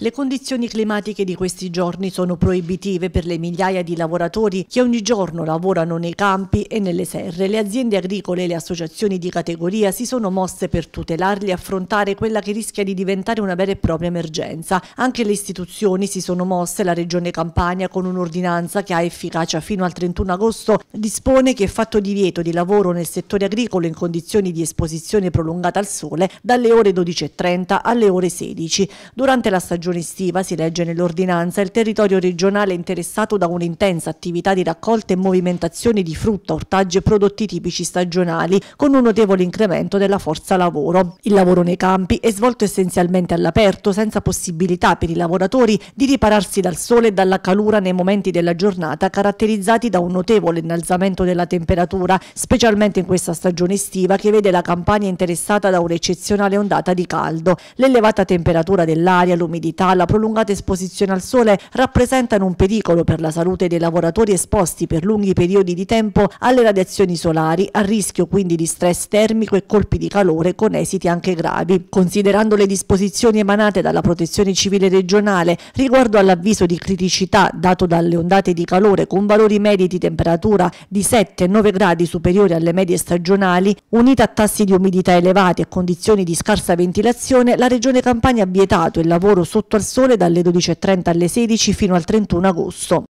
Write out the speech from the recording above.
Le condizioni climatiche di questi giorni sono proibitive per le migliaia di lavoratori che ogni giorno lavorano nei campi e nelle serre. Le aziende agricole e le associazioni di categoria si sono mosse per tutelarli e affrontare quella che rischia di diventare una vera e propria emergenza. Anche le istituzioni si sono mosse, la Regione Campania con un'ordinanza che ha efficacia fino al 31 agosto dispone che è fatto divieto di lavoro nel settore agricolo in condizioni di esposizione prolungata al sole dalle ore 12.30 alle ore 16. Durante la stagione stagione estiva, si legge nell'ordinanza, il territorio regionale è interessato da un'intensa attività di raccolta e movimentazione di frutta, ortaggi e prodotti tipici stagionali, con un notevole incremento della forza lavoro. Il lavoro nei campi è svolto essenzialmente all'aperto, senza possibilità per i lavoratori di ripararsi dal sole e dalla calura nei momenti della giornata caratterizzati da un notevole innalzamento della temperatura, specialmente in questa stagione estiva che vede la campagna interessata da un'eccezionale ondata di caldo. L'elevata temperatura dell'aria, l'umidità umidità, la prolungata esposizione al sole rappresentano un pericolo per la salute dei lavoratori esposti per lunghi periodi di tempo alle radiazioni solari, a rischio quindi di stress termico e colpi di calore con esiti anche gravi. Considerando le disposizioni emanate dalla Protezione Civile regionale riguardo all'avviso di criticità dato dalle ondate di calore con valori medi di temperatura di 7-9 gradi superiori alle medie stagionali, unita a tassi di umidità elevati e condizioni di scarsa ventilazione, la Regione Campania ha vietato il lavoro sotto sotto al sole dalle 12.30 alle 16 fino al 31 agosto.